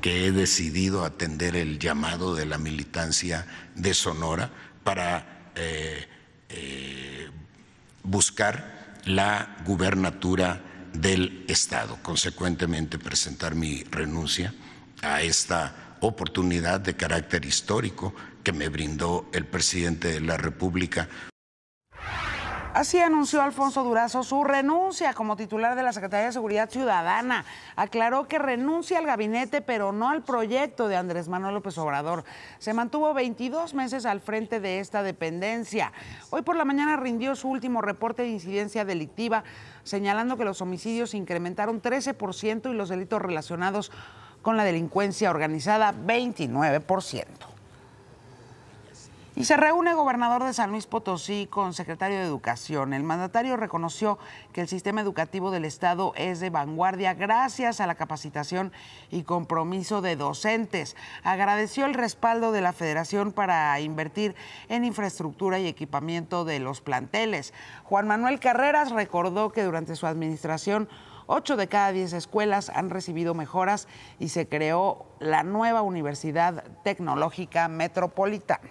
que he decidido atender el llamado de la militancia de Sonora para eh, eh, buscar la gubernatura del Estado. Consecuentemente, presentar mi renuncia a esta oportunidad de carácter histórico que me brindó el presidente de la República Así anunció Alfonso Durazo su renuncia como titular de la Secretaría de Seguridad Ciudadana. Aclaró que renuncia al gabinete, pero no al proyecto de Andrés Manuel López Obrador. Se mantuvo 22 meses al frente de esta dependencia. Hoy por la mañana rindió su último reporte de incidencia delictiva, señalando que los homicidios incrementaron 13% y los delitos relacionados con la delincuencia organizada 29%. Y se reúne gobernador de San Luis Potosí con secretario de Educación. El mandatario reconoció que el sistema educativo del Estado es de vanguardia gracias a la capacitación y compromiso de docentes. Agradeció el respaldo de la Federación para invertir en infraestructura y equipamiento de los planteles. Juan Manuel Carreras recordó que durante su administración ocho de cada diez escuelas han recibido mejoras y se creó la nueva Universidad Tecnológica Metropolitana.